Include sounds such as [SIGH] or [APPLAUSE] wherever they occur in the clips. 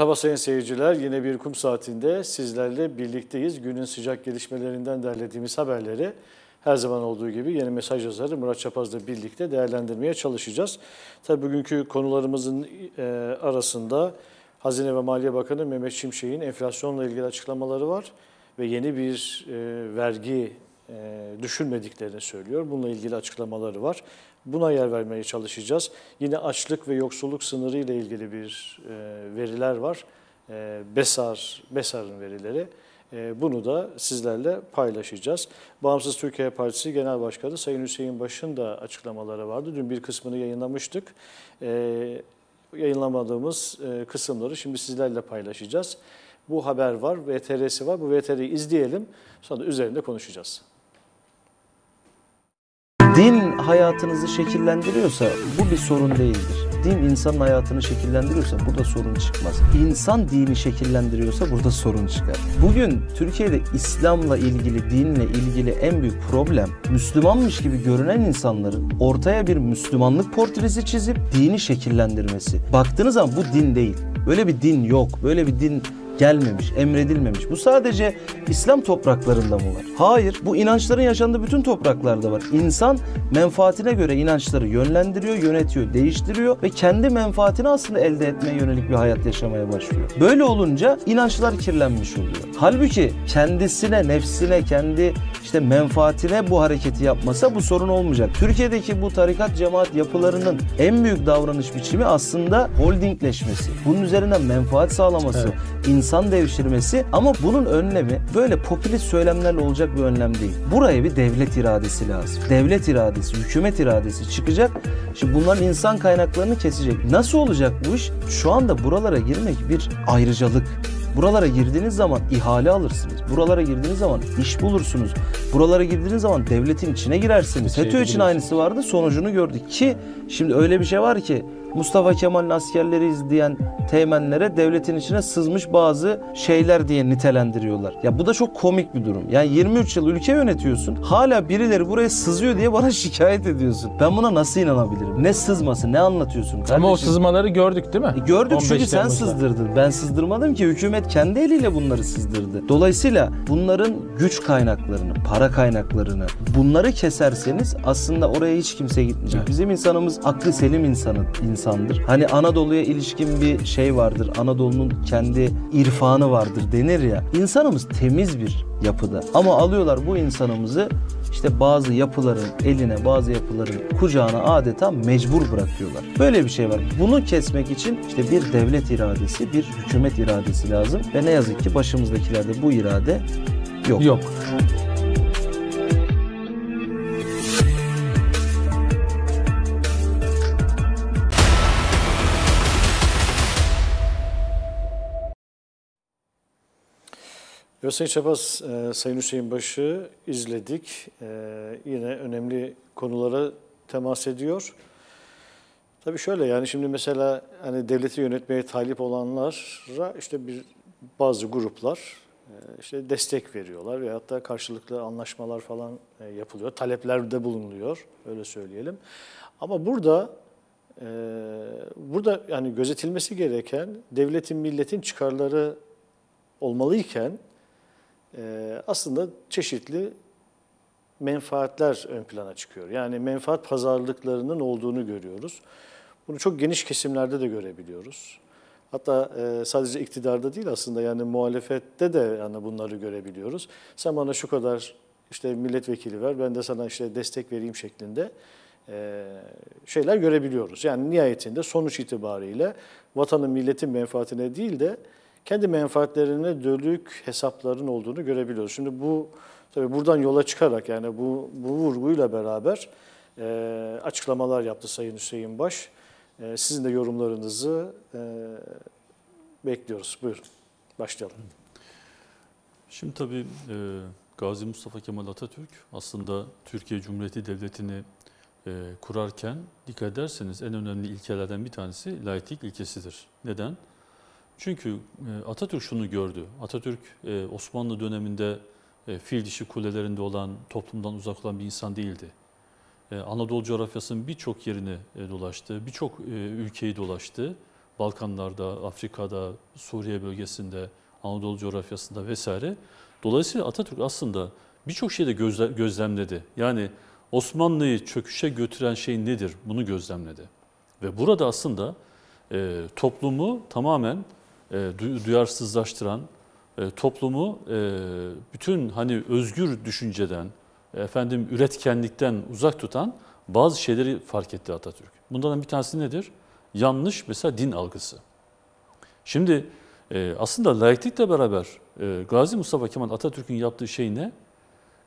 Merhaba sayın seyirciler. Yine bir kum saatinde sizlerle birlikteyiz. Günün sıcak gelişmelerinden derlediğimiz haberleri her zaman olduğu gibi yeni mesaj yazarı Murat Çapaz'la birlikte değerlendirmeye çalışacağız. Tabii bugünkü konularımızın e, arasında Hazine ve Maliye Bakanı Mehmet Şimşek'in enflasyonla ilgili açıklamaları var ve yeni bir e, vergi e, düşünmediklerini söylüyor. Bununla ilgili açıklamaları var. Buna yer vermeye çalışacağız. Yine açlık ve yoksulluk sınırı ile ilgili bir e, veriler var. E, BESAR, BESAR'ın verileri. E, bunu da sizlerle paylaşacağız. Bağımsız Türkiye Partisi Genel Başkanı Sayın Hüseyin Baş'ın da açıklamaları vardı. Dün bir kısmını yayınlamıştık. E, yayınlamadığımız e, kısımları şimdi sizlerle paylaşacağız. Bu haber var, VTR'si var. Bu VTR'yi izleyelim. Sonra üzerinde konuşacağız hayatınızı şekillendiriyorsa bu bir sorun değildir. Din insanın hayatını şekillendiriyorsa burada sorun çıkmaz. İnsan dini şekillendiriyorsa burada sorun çıkar. Bugün Türkiye'de İslam'la ilgili, dinle ilgili en büyük problem Müslümanmış gibi görünen insanların ortaya bir Müslümanlık portresi çizip dini şekillendirmesi. Baktığınız zaman bu din değil. Böyle bir din yok. Böyle bir din gelmemiş, emredilmemiş. Bu sadece İslam topraklarında mı var? Hayır. Bu inançların yaşandığı bütün topraklarda var. İnsan menfaatine göre inançları yönlendiriyor, yönetiyor, değiştiriyor ve kendi menfaatini aslında elde etmeye yönelik bir hayat yaşamaya başlıyor. Böyle olunca inançlar kirlenmiş oluyor. Halbuki kendisine, nefsine, kendi işte menfaatine bu hareketi yapmasa bu sorun olmayacak. Türkiye'deki bu tarikat cemaat yapılarının en büyük davranış biçimi aslında holdingleşmesi. Bunun üzerinden menfaat sağlaması, evet. insan insan devşirmesi ama bunun önlemi böyle popülist söylemlerle olacak bir önlem değil. Buraya bir devlet iradesi lazım. Devlet iradesi, hükümet iradesi çıkacak. Şimdi bunların insan kaynaklarını kesecek. Nasıl olacak bu iş? Şu anda buralara girmek bir ayrıcalık. Buralara girdiğiniz zaman ihale alırsınız. Buralara girdiğiniz zaman iş bulursunuz. Buralara girdiğiniz zaman devletin içine girersiniz. Şey FETÖ için aynısı vardı. Sonucunu gördük ki şimdi öyle bir şey var ki Mustafa Kemal'in askerleri izleyen teğmenlere devletin içine sızmış bazı şeyler diye nitelendiriyorlar. Ya bu da çok komik bir durum. Yani 23 yıl ülke yönetiyorsun. Hala birileri buraya sızıyor diye bana [LAUGHS] şikayet ediyorsun. Ben buna nasıl inanabilirim? Ne sızması? Ne anlatıyorsun kardeşim? Ama o sızmaları gördük değil mi? E gördük çünkü sen sızdırdın. Ben sızdırmadım ki. Hükümet kendi eliyle bunları sızdırdı. Dolayısıyla bunların güç kaynaklarını, para kaynaklarını bunları keserseniz aslında oraya hiç kimse gitmeyecek. Bizim insanımız aklı selim insanı. insan insandır. Hani Anadolu'ya ilişkin bir şey vardır. Anadolu'nun kendi irfanı vardır denir ya. İnsanımız temiz bir yapıda. Ama alıyorlar bu insanımızı işte bazı yapıların eline, bazı yapıların kucağına adeta mecbur bırakıyorlar. Böyle bir şey var. Bunu kesmek için işte bir devlet iradesi, bir hükümet iradesi lazım ve ne yazık ki başımızdakiler de bu irade yok. Yok. Yosei Çapaz, e, Sayın Hüseyin Başı izledik. E, yine önemli konulara temas ediyor. Tabii şöyle yani şimdi mesela hani devleti yönetmeye talip olanlara işte bir bazı gruplar e, işte destek veriyorlar ve hatta karşılıklı anlaşmalar falan e, yapılıyor. Taleplerde bulunuyor, öyle söyleyelim. Ama burada e, burada yani gözetilmesi gereken devletin milletin çıkarları olmalıyken ee, aslında çeşitli menfaatler ön plana çıkıyor. Yani menfaat pazarlıklarının olduğunu görüyoruz. Bunu çok geniş kesimlerde de görebiliyoruz. Hatta e, sadece iktidarda değil aslında yani muhalefette de yani bunları görebiliyoruz. Sen bana şu kadar işte milletvekili ver ben de sana işte destek vereyim şeklinde e, şeyler görebiliyoruz. Yani nihayetinde sonuç itibariyle vatanın milletin menfaatine değil de kendi menfaatlerine dönük hesapların olduğunu görebiliyoruz. Şimdi bu tabii buradan yola çıkarak yani bu, bu vurguyla beraber e, açıklamalar yaptı Sayın Hüseyin Baş. E, sizin de yorumlarınızı e, bekliyoruz. Buyurun başlayalım. Şimdi tabii e, Gazi Mustafa Kemal Atatürk aslında Türkiye Cumhuriyeti Devleti'ni e, kurarken dikkat ederseniz en önemli ilkelerden bir tanesi laiklik ilkesidir. Neden? Çünkü e, Atatürk şunu gördü. Atatürk e, Osmanlı döneminde e, fil dişi kulelerinde olan, toplumdan uzak olan bir insan değildi. Anadolu coğrafyasının birçok yerini dolaştı, birçok ülkeyi dolaştı. Balkanlarda, Afrika'da, Suriye bölgesinde, Anadolu coğrafyasında vesaire. Dolayısıyla Atatürk aslında birçok şeyi de gözlemledi. Yani Osmanlı'yı çöküşe götüren şey nedir? Bunu gözlemledi. Ve burada aslında e, toplumu tamamen e, duyarsızlaştıran, e, toplumu e, bütün hani özgür düşünceden, efendim üretkenlikten uzak tutan bazı şeyleri fark etti Atatürk. Bundan bir tanesi nedir? Yanlış mesela din algısı. Şimdi e, aslında laiklikle beraber e, Gazi Mustafa Kemal Atatürk'ün yaptığı şey ne?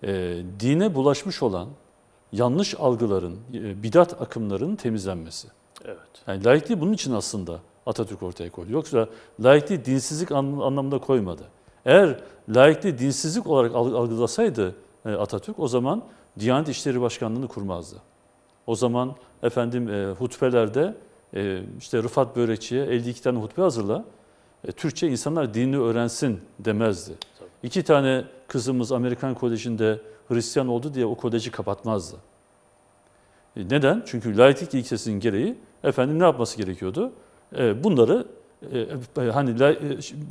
E, dine bulaşmış olan yanlış algıların, e, bidat akımlarının temizlenmesi. Evet. Yani laikliği bunun için aslında Atatürk ortaya koydu. Yoksa laikliği dinsizlik anlamında koymadı. Eğer laikliği dinsizlik olarak algılasaydı e, Atatürk o zaman Diyanet İşleri Başkanlığı'nı kurmazdı. O zaman efendim e, hutbelerde e, işte Rıfat Börekçi'ye 52 tane hutbe hazırla. E, Türkçe insanlar dinini öğrensin demezdi. Tabii. İki tane kızımız Amerikan Koleji'nde Hristiyan oldu diye o koleji kapatmazdı. E, neden? Çünkü laiklik ilkesinin gereği efendim ne yapması gerekiyordu? Ee, bunları e, e, hani e,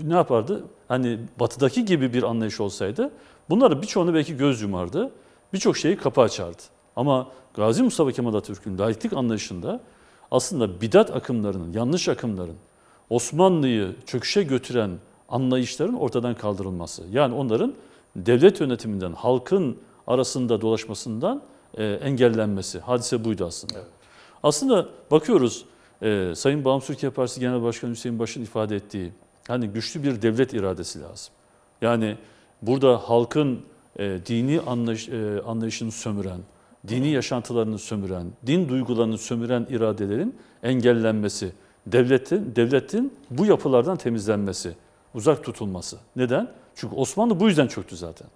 ne yapardı? Hani batıdaki gibi bir anlayış olsaydı bunları birçoğunu belki göz yumardı. Birçok şeyi kapı açardı. Ama Gazi Mustafa Kemal Atatürk'ün laiklik anlayışında aslında bidat akımlarının, yanlış akımların Osmanlı'yı çöküşe götüren anlayışların ortadan kaldırılması. Yani onların devlet yönetiminden, halkın arasında dolaşmasından engellenmesi. Hadise buydu aslında. Aslında bakıyoruz e, Sayın Bağımsız Türkiye Partisi Genel Başkanı Hüseyin Baş'ın ifade ettiği hani güçlü bir devlet iradesi lazım. Yani burada halkın e, dini anlayış, e, anlayışını sömüren, dini yaşantılarını sömüren, din duygularını sömüren iradelerin engellenmesi, devletin devletin bu yapılardan temizlenmesi, uzak tutulması. Neden? Çünkü Osmanlı bu yüzden çöktü zaten.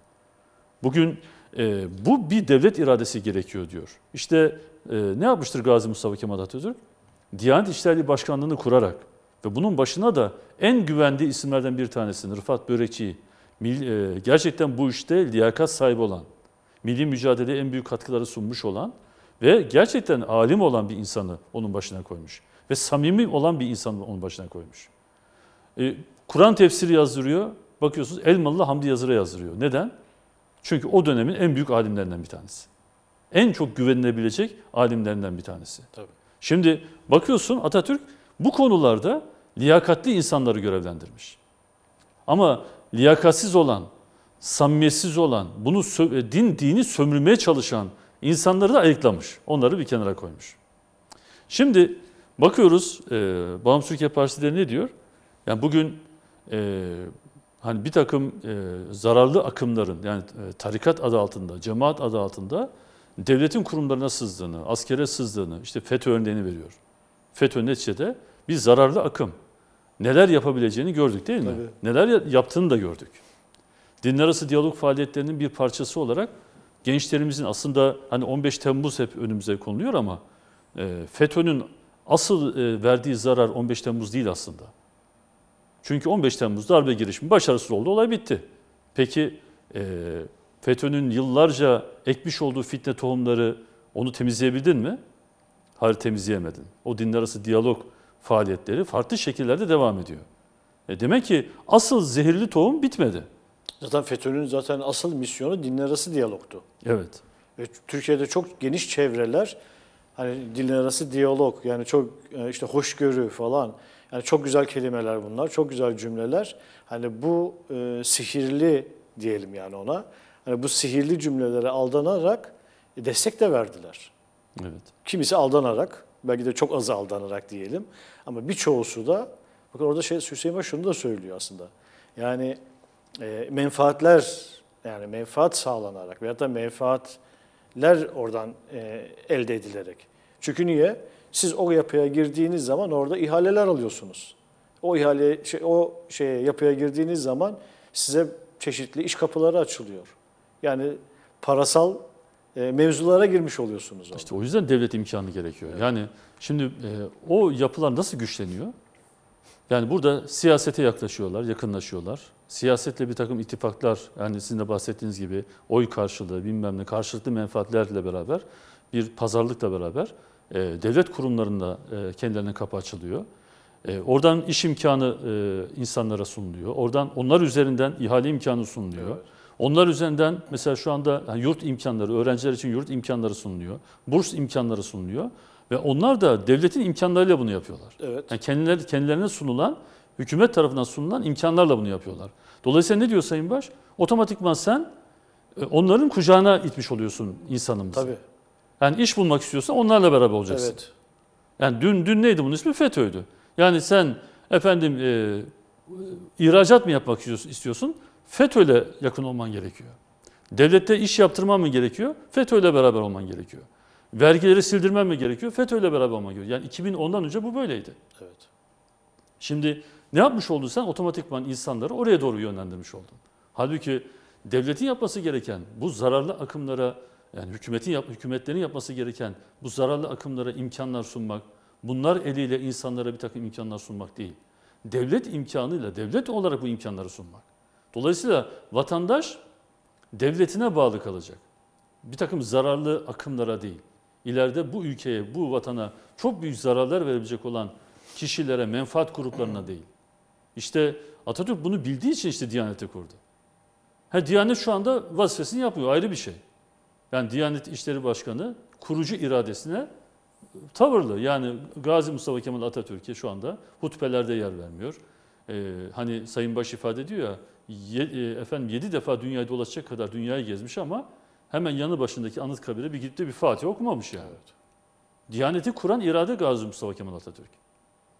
Bugün e, bu bir devlet iradesi gerekiyor diyor. İşte e, ne yapmıştır Gazi Mustafa Kemal Atatürk? Diyanet İşleri Başkanlığı'nı kurarak ve bunun başına da en güvendiği isimlerden bir tanesini Rıfat Börekçi e, gerçekten bu işte liyakat sahibi olan, milli mücadeleye en büyük katkıları sunmuş olan ve gerçekten alim olan bir insanı onun başına koymuş. Ve samimi olan bir insanı onun başına koymuş. E, Kur'an tefsiri yazdırıyor. Bakıyorsunuz Elmalı Hamdi Yazır'a yazdırıyor. Neden? Çünkü o dönemin en büyük alimlerinden bir tanesi. En çok güvenilebilecek alimlerinden bir tanesi. Tabii. Şimdi bakıyorsun Atatürk bu konularda liyakatli insanları görevlendirmiş. Ama liyakatsiz olan, samimiyetsiz olan, bunu e, din dini sömürmeye çalışan insanları da ayıklamış. Onları bir kenara koymuş. Şimdi bakıyoruz e, Bağımsız Türkiye Partisi'de ne diyor? Yani bugün e, hani bir takım e, zararlı akımların yani e, tarikat adı altında, cemaat adı altında devletin kurumlarına sızdığını, askere sızdığını, işte FETÖ örneğini veriyor. FETÖ neticede bir zararlı akım. Neler yapabileceğini gördük değil mi? Tabii. Neler yaptığını da gördük. Dinler arası diyalog faaliyetlerinin bir parçası olarak gençlerimizin aslında hani 15 Temmuz hep önümüze konuluyor ama e, FETÖ'nün asıl e, verdiği zarar 15 Temmuz değil aslında. Çünkü 15 Temmuz darbe girişimi başarısız oldu, olay bitti. Peki e, FETÖ'nün yıllarca ekmiş olduğu fitne tohumları onu temizleyebildin mi? Hayır temizleyemedin. O dinler arası diyalog faaliyetleri farklı şekillerde devam ediyor. E demek ki asıl zehirli tohum bitmedi. Zaten FETÖ'nün zaten asıl misyonu dinler arası diyalogtu. Evet. E, Türkiye'de çok geniş çevreler hani dinler arası diyalog yani çok e, işte hoşgörü falan yani çok güzel kelimeler bunlar, çok güzel cümleler. Hani bu e, sihirli diyelim yani ona hani bu sihirli cümlelere aldanarak e, destek de verdiler. Evet. Kimisi aldanarak, belki de çok az aldanarak diyelim ama birçoğusu da bakın orada şey Hüseyin şunu da söylüyor aslında. Yani e, menfaatler yani menfaat sağlanarak veyahut da menfaatler oradan e, elde edilerek. Çünkü niye? Siz o yapıya girdiğiniz zaman orada ihaleler alıyorsunuz. O ihale şey, o şeye yapıya girdiğiniz zaman size çeşitli iş kapıları açılıyor. Yani parasal e, mevzulara girmiş oluyorsunuz. Orada. İşte o yüzden devlet imkanı gerekiyor. Evet. Yani şimdi e, o yapılar nasıl güçleniyor? Yani burada siyasete yaklaşıyorlar, yakınlaşıyorlar. Siyasetle bir takım ittifaklar, yani sizin de bahsettiğiniz gibi oy karşılığı, bilmem ne, karşılıklı menfaatlerle beraber, bir pazarlıkla beraber e, devlet kurumlarında e, kendilerine kapı açılıyor. E, oradan iş imkanı e, insanlara sunuluyor. Oradan onlar üzerinden ihale imkanı sunuluyor. Evet. Onlar üzerinden mesela şu anda yurt imkanları, öğrenciler için yurt imkanları sunuluyor. Burs imkanları sunuluyor. Ve onlar da devletin imkanlarıyla bunu yapıyorlar. Evet. Yani kendileri, kendilerine sunulan, hükümet tarafından sunulan imkanlarla bunu yapıyorlar. Dolayısıyla ne diyor Sayın Baş? Otomatikman sen e, onların kucağına itmiş oluyorsun insanımızı. Tabii. Yani iş bulmak istiyorsan onlarla beraber olacaksın. Evet. Yani dün dün neydi bunun ismi? FETÖ'ydü. Yani sen efendim e, e ihracat mı yapmak istiyorsun? FETÖ'yle yakın olman gerekiyor. Devlette iş yaptırman mı gerekiyor? FETÖ'yle beraber olman gerekiyor. Vergileri sildirmen mi gerekiyor? FETÖ'yle beraber olman gerekiyor. Yani 2010'dan önce bu böyleydi. Evet. Şimdi ne yapmış oldun sen? Otomatikman insanları oraya doğru yönlendirmiş oldun. Halbuki devletin yapması gereken bu zararlı akımlara, yani hükümetin yap, hükümetlerin yapması gereken bu zararlı akımlara imkanlar sunmak, bunlar eliyle insanlara bir takım imkanlar sunmak değil. Devlet imkanıyla, devlet olarak bu imkanları sunmak. Dolayısıyla vatandaş devletine bağlı kalacak. Bir takım zararlı akımlara değil. İleride bu ülkeye, bu vatana çok büyük zararlar verebilecek olan kişilere, menfaat gruplarına değil. İşte Atatürk bunu bildiği için işte Diyanet'i kurdu. Ha Diyanet şu anda vazifesini yapmıyor ayrı bir şey. Yani Diyanet İşleri Başkanı kurucu iradesine tavırlı. Yani Gazi Mustafa Kemal Atatürk'e şu anda hutbelerde yer vermiyor. Ee, hani Sayın Baş ifade ediyor ya ye, e, efendim 7 defa dünyayı dolaşacak kadar dünyayı gezmiş ama hemen yanı başındaki Anıtkabir'e bir gidip de bir Fatiha okumamış yani. Evet. Diyaneti kuran irade Gazi Mustafa Kemal Atatürk.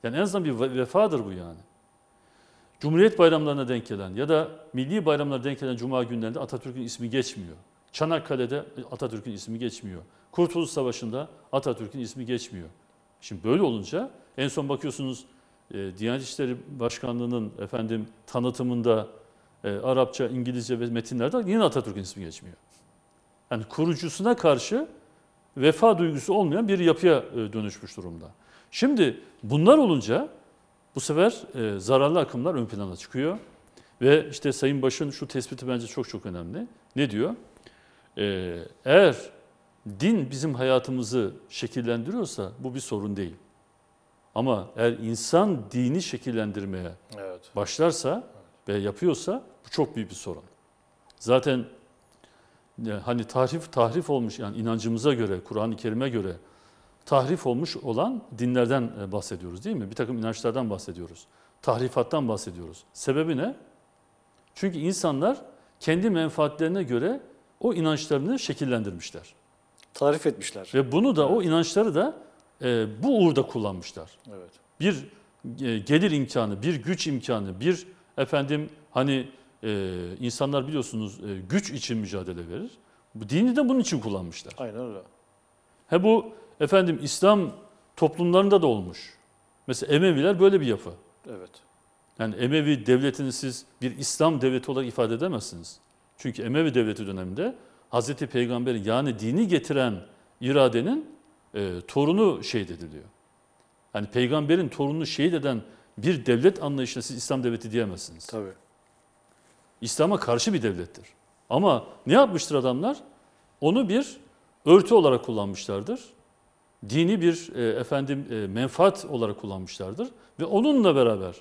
Yani en azından bir vefadır bu yani. Cumhuriyet bayramlarına denk gelen ya da milli bayramlara denk gelen cuma günlerinde Atatürk'ün ismi geçmiyor. Çanakkale'de e, Atatürk'ün ismi geçmiyor. Kurtuluş Savaşı'nda Atatürk'ün ismi geçmiyor. Şimdi böyle olunca en son bakıyorsunuz e, Diyanet İşleri Başkanlığı'nın efendim tanıtımında e, Arapça, İngilizce ve metinlerde yine Atatürk'ün ismi geçmiyor. Yani kurucusuna karşı vefa duygusu olmayan bir yapıya e, dönüşmüş durumda. Şimdi bunlar olunca bu sefer e, zararlı akımlar ön plana çıkıyor. Ve işte Sayın Baş'ın şu tespiti bence çok çok önemli. Ne diyor? E, eğer din bizim hayatımızı şekillendiriyorsa bu bir sorun değil. Ama eğer insan dini şekillendirmeye evet. başlarsa ve yapıyorsa bu çok büyük bir sorun. Zaten e, hani tahrif tahrif olmuş yani inancımıza göre, Kur'an-ı Kerim'e göre tahrif olmuş olan dinlerden e, bahsediyoruz değil mi? Bir takım inançlardan bahsediyoruz. Tahrifattan bahsediyoruz. Sebebi ne? Çünkü insanlar kendi menfaatlerine göre o inançlarını şekillendirmişler. Tarif etmişler. Ve bunu da evet. o inançları da e, bu uğurda kullanmışlar. Evet. Bir e, gelir imkanı, bir güç imkanı, bir Efendim hani e, insanlar biliyorsunuz e, güç için mücadele verir. Bu dini de bunun için kullanmışlar. Aynen öyle. He bu efendim İslam toplumlarında da olmuş. Mesela Emeviler böyle bir yapı. Evet. Yani Emevi devletini siz bir İslam devleti olarak ifade edemezsiniz. Çünkü Emevi devleti döneminde Hazreti Peygamber'in yani dini getiren iradenin e, torunu şehit ediliyor. Yani peygamberin torununu şehit eden bir devlet anlayışına siz İslam devleti diyemezsiniz. Tabii. İslam'a karşı bir devlettir. Ama ne yapmıştır adamlar? Onu bir örtü olarak kullanmışlardır. Dini bir e, efendim e, menfaat olarak kullanmışlardır ve onunla beraber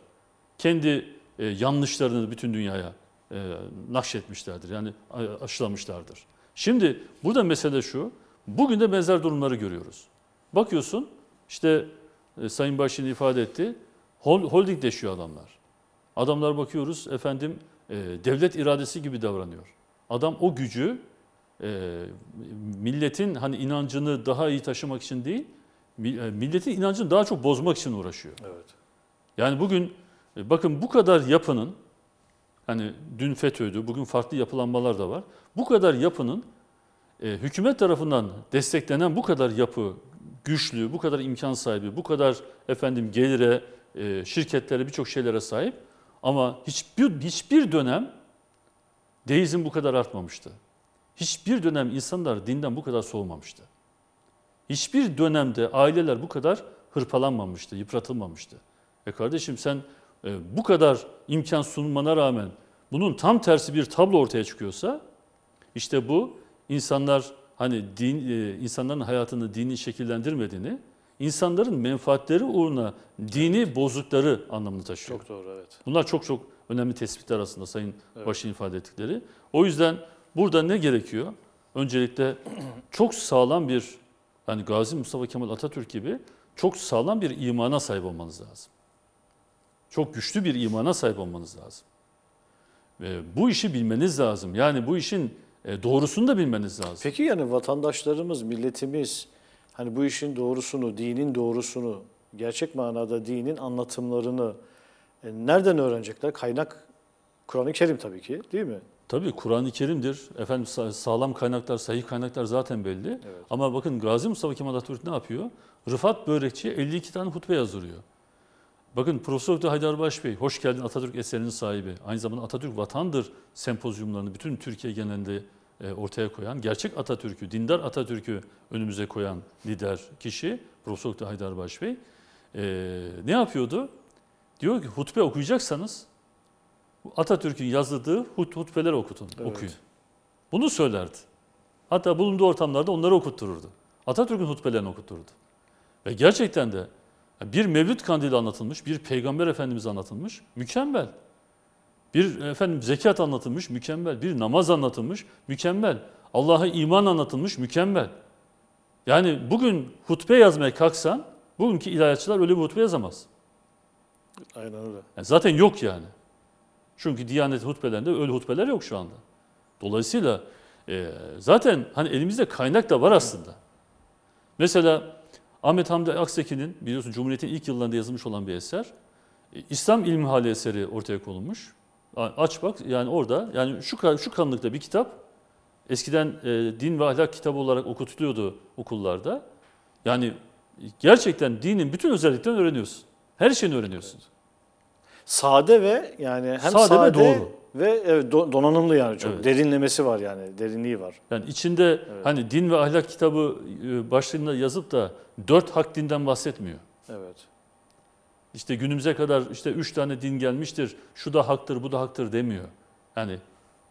kendi e, yanlışlarını bütün dünyaya e, nakşetmişlerdir. Yani e, aşılamışlardır. Şimdi burada mesele şu. Bugün de benzer durumları görüyoruz. Bakıyorsun işte e, Sayın Başin ifade etti. Holdingleşiyor adamlar. Adamlar bakıyoruz efendim e, devlet iradesi gibi davranıyor. Adam o gücü e, milletin hani inancını daha iyi taşımak için değil, e, milletin inancını daha çok bozmak için uğraşıyor. Evet. Yani bugün e, bakın bu kadar yapının hani dün fetödü bugün farklı yapılanmalar da var. Bu kadar yapının e, hükümet tarafından desteklenen bu kadar yapı güçlü, bu kadar imkan sahibi, bu kadar efendim gelire, e, şirketlere, birçok şeylere sahip. Ama hiçbir, hiçbir dönem deizm bu kadar artmamıştı. Hiçbir dönem insanlar dinden bu kadar soğumamıştı. Hiçbir dönemde aileler bu kadar hırpalanmamıştı, yıpratılmamıştı. E kardeşim sen e, bu kadar imkan sunmana rağmen bunun tam tersi bir tablo ortaya çıkıyorsa işte bu insanlar hani din, e, insanların hayatını dinin şekillendirmediğini, insanların menfaatleri uğruna dini evet. bozdukları anlamını taşıyor. Çok doğru evet. Bunlar çok çok önemli tespitler aslında Sayın evet. Baş'ın ifade ettikleri. O yüzden burada ne gerekiyor? Öncelikle [CLEARS THROAT] çok sağlam bir yani Gazi Mustafa Kemal Atatürk gibi çok sağlam bir imana sahip olmanız lazım. Çok güçlü bir imana sahip olmanız lazım. Ve bu işi bilmeniz lazım. Yani bu işin e, doğrusunu da bilmeniz lazım. Peki yani vatandaşlarımız, milletimiz hani bu işin doğrusunu, dinin doğrusunu, gerçek manada dinin anlatımlarını e, nereden öğrenecekler? Kaynak Kur'an-ı Kerim tabii ki değil mi? Tabii Kur'an-ı Kerim'dir. Efendim sağlam kaynaklar, sahih kaynaklar zaten belli. Evet. Ama bakın Gazi Mustafa Kemal Atatürk ne yapıyor? Rıfat börekçiye 52 tane hutbe yazdırıyor. Bakın Profesör Dr. Haydar Başbey, hoş geldin Atatürk eserinin sahibi. Aynı zamanda Atatürk Vatandır sempozyumlarını bütün Türkiye genelinde e, ortaya koyan, gerçek Atatürk'ü, dindar Atatürk'ü önümüze koyan lider kişi Profesör Doktor Haydar Baş Bey e, ne yapıyordu? Diyor ki hutbe okuyacaksanız Atatürk'ün yazdığı hut, hutbeleri okutun, evet. okuyun. Bunu söylerdi. Hatta bulunduğu ortamlarda onları okuttururdu. Atatürk'ün hutbelerini okuttururdu. Ve gerçekten de bir mevlüt kandili anlatılmış, bir peygamber efendimiz anlatılmış. Mükemmel bir efendim zekat anlatılmış, mükemmel. Bir namaz anlatılmış, mükemmel. Allah'a iman anlatılmış, mükemmel. Yani bugün hutbe yazmaya kalksan, bugünkü ilahiyatçılar öyle bir hutbe yazamaz. Aynen öyle. Yani e, zaten yok yani. Çünkü Diyanet hutbelerinde öyle hutbeler yok şu anda. Dolayısıyla e, zaten hani elimizde kaynak da var aslında. Mesela Ahmet Hamdi Akseki'nin biliyorsun Cumhuriyet'in ilk yıllarında yazılmış olan bir eser. E, İslam ilmihali eseri ortaya konulmuş. Aç bak yani orada yani şu şu kanlıkta bir kitap eskiden e, din ve ahlak kitabı olarak okutuluyordu okullarda. Yani gerçekten dinin bütün özelliklerini öğreniyorsun. Her şeyini öğreniyorsun. Sade ve yani hem sade, sade ve doğru ve evet, donanımlı yani çok evet. derinlemesi var yani derinliği var. Yani içinde evet. hani din ve ahlak kitabı e, başlığında yazıp da dört hak dinden bahsetmiyor. Evet işte günümüze kadar işte üç tane din gelmiştir, şu da haktır, bu da haktır demiyor. Yani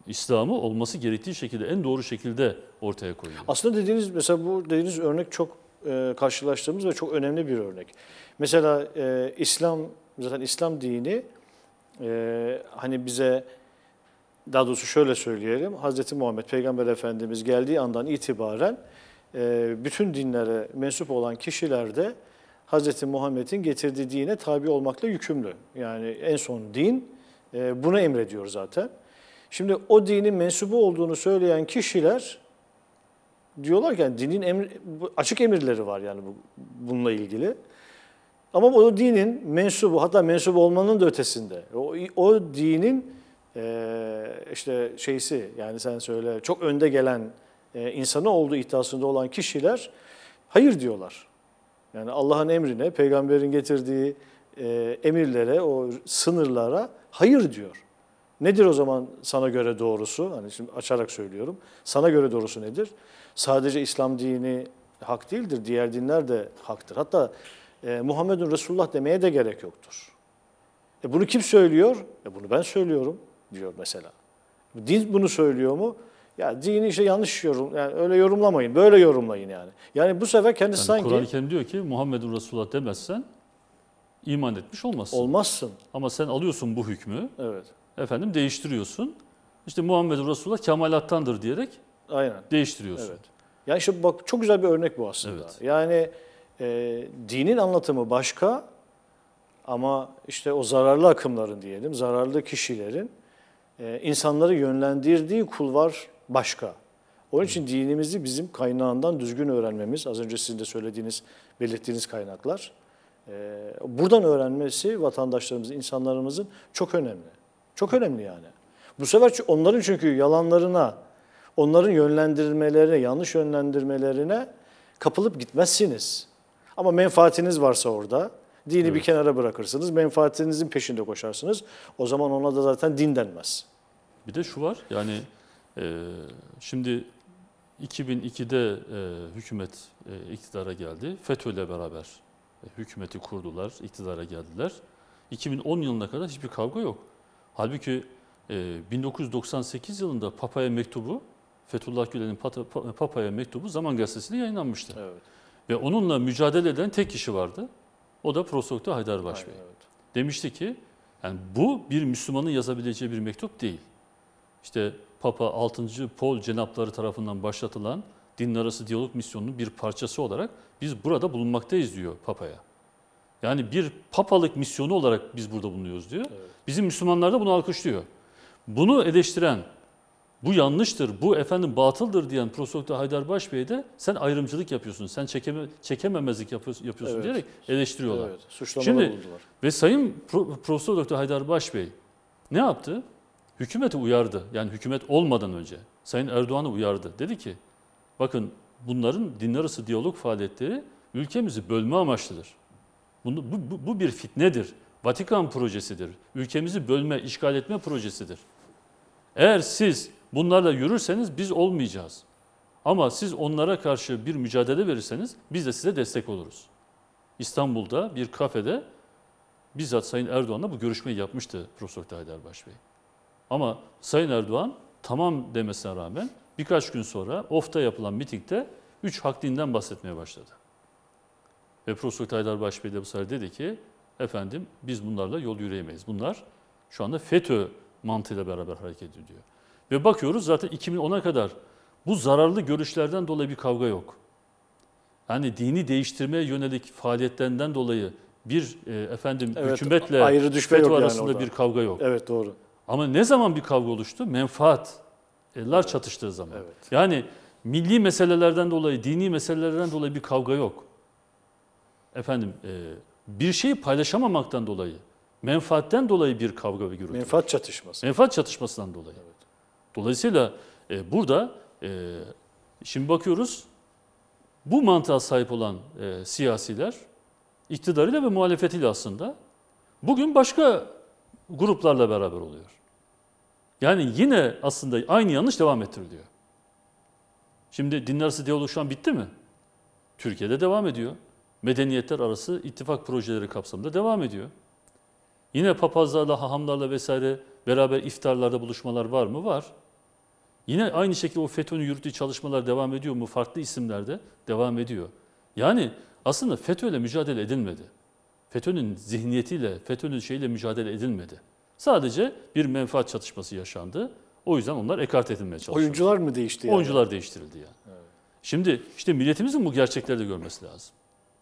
İslam'ı olması gerektiği şekilde, en doğru şekilde ortaya koyuyor. Aslında dediğiniz, mesela bu dediğiniz örnek çok e, karşılaştığımız ve çok önemli bir örnek. Mesela e, İslam, zaten İslam dini e, hani bize, daha doğrusu şöyle söyleyelim, Hazreti Muhammed Peygamber Efendimiz geldiği andan itibaren e, bütün dinlere mensup olan kişilerde Hz. Muhammed'in getirdiği dine tabi olmakla yükümlü. Yani en son din e, bunu emrediyor zaten. Şimdi o dinin mensubu olduğunu söyleyen kişiler diyorlar ki yani dinin emri, açık emirleri var yani bu, bununla ilgili. Ama o dinin mensubu hatta mensup olmanın da ötesinde. O, o dinin e, işte şeysi yani sen söyle çok önde gelen e, insanı olduğu iddiasında olan kişiler hayır diyorlar. Yani Allah'ın emrine, peygamberin getirdiği e, emirlere, o sınırlara hayır diyor. Nedir o zaman sana göre doğrusu? Hani şimdi açarak söylüyorum. Sana göre doğrusu nedir? Sadece İslam dini hak değildir. Diğer dinler de haktır. Hatta e, Muhammedun Resulullah demeye de gerek yoktur. E, bunu kim söylüyor? E, bunu ben söylüyorum diyor mesela. Din bunu söylüyor mu? Ya dini işte yanlış yorum, yani öyle yorumlamayın, böyle yorumlayın yani. Yani bu sefer kendisi yani sanki... Kur'an-ı Kerim diyor ki Muhammedun Resulullah demezsen iman etmiş olmazsın. Olmazsın. Ama sen alıyorsun bu hükmü. Evet. Efendim değiştiriyorsun. İşte Muhammedun Resulullah kemalattandır diyerek Aynen. değiştiriyorsun. Evet. Yani işte bak çok güzel bir örnek bu aslında. Evet. Yani e, dinin anlatımı başka ama işte o zararlı akımların diyelim, zararlı kişilerin e, insanları yönlendirdiği kulvar başka. Onun için dinimizi bizim kaynağından düzgün öğrenmemiz, az önce sizin de söylediğiniz, belirttiğiniz kaynaklar, buradan öğrenmesi vatandaşlarımızın, insanlarımızın çok önemli. Çok önemli yani. Bu sefer onların çünkü yalanlarına, onların yönlendirmelerine, yanlış yönlendirmelerine kapılıp gitmezsiniz. Ama menfaatiniz varsa orada, dini evet. bir kenara bırakırsınız, menfaatinizin peşinde koşarsınız. O zaman ona da zaten din denmez. Bir de şu var, yani ee, şimdi 2002'de e, hükümet e, iktidara geldi. FETÖ ile beraber e, hükümeti kurdular, iktidara geldiler. 2010 yılına kadar hiçbir kavga yok. Halbuki 1998 yılında Papa'ya mektubu, Fethullah Gülen'in Papa'ya mektubu Zaman Gazetesi'nde yayınlanmıştı. Evet. Ve onunla mücadele eden tek kişi vardı. O da Prof. Dr. Haydar Başbey. Aynen, evet. Demişti ki yani bu bir Müslümanın yazabileceği bir mektup değil. İşte Papa 6. Pol Cenapları tarafından başlatılan din arası diyalog misyonunun bir parçası olarak biz burada bulunmaktayız diyor Papa'ya. Yani bir papalık misyonu olarak biz burada bulunuyoruz diyor. Evet. Bizim Müslümanlar da bunu alkışlıyor. Bunu eleştiren, bu yanlıştır, bu efendim batıldır diyen Prof. Dr. Haydar Başbey de sen ayrımcılık yapıyorsun, sen çekeme, çekememezlik yapıyorsun, yapıyorsun evet. diyerek eleştiriyorlar. Evet, suçlamada Şimdi, bulundular. Ve Sayın Pro, Prof. Dr. Haydar Başbey ne yaptı? hükümeti uyardı. Yani hükümet olmadan önce Sayın Erdoğan'ı uyardı. Dedi ki bakın bunların dinler arası diyalog faaliyetleri ülkemizi bölme amaçlıdır. Bunu, bu, bu, bu bir fitnedir. Vatikan projesidir. Ülkemizi bölme, işgal etme projesidir. Eğer siz bunlarla yürürseniz biz olmayacağız. Ama siz onlara karşı bir mücadele verirseniz biz de size destek oluruz. İstanbul'da bir kafede bizzat Sayın Erdoğan'la bu görüşmeyi yapmıştı Profesör Tayyip Erbaş Bey. Ama Sayın Erdoğan tamam demesine rağmen birkaç gün sonra OF'ta yapılan mitingde 3 hak dinden bahsetmeye başladı. Ve Profesör Tayyar Başbey de bu sefer dedi ki efendim biz bunlarla yol yürüyemeyiz. Bunlar şu anda FETÖ mantığıyla beraber hareket ediyor. Ve bakıyoruz zaten 2010'a kadar bu zararlı görüşlerden dolayı bir kavga yok. Yani dini değiştirmeye yönelik faaliyetlerinden dolayı bir e, efendim evet, hükümetle ayrı düşme FETÖ arasında yani bir kavga yok. Evet doğru. Ama ne zaman bir kavga oluştu? Menfaat. Eller evet. çatıştığı zaman. Evet. Yani milli meselelerden dolayı, dini meselelerden dolayı bir kavga yok. Efendim e, bir şeyi paylaşamamaktan dolayı, menfaatten dolayı bir kavga ve gürültü. Menfaat çatışması. Menfaat çatışmasından dolayı. Evet. Dolayısıyla e, burada e, şimdi bakıyoruz bu mantığa sahip olan siyasiler iktidarıyla ve muhalefetiyle aslında bugün başka gruplarla beraber oluyor. Yani yine aslında aynı yanlış devam ettiriliyor. Şimdi dinler arası diyalog şu an bitti mi? Türkiye'de devam ediyor. Medeniyetler arası ittifak projeleri kapsamında devam ediyor. Yine papazlarla, hahamlarla vesaire beraber iftarlarda buluşmalar var mı? Var. Yine aynı şekilde o fetönü yürüttüğü çalışmalar devam ediyor mu? Farklı isimlerde devam ediyor. Yani aslında FETÖ'yle mücadele edilmedi. FETÖ'nün zihniyetiyle, FETÖ'nün şeyle mücadele edilmedi. Sadece bir menfaat çatışması yaşandı. O yüzden onlar ekart edilmeye çalışıyor. Oyuncular mı değişti? Yani? Oyuncular değiştirildi yani. Evet. Şimdi işte milletimizin bu gerçekleri de görmesi lazım.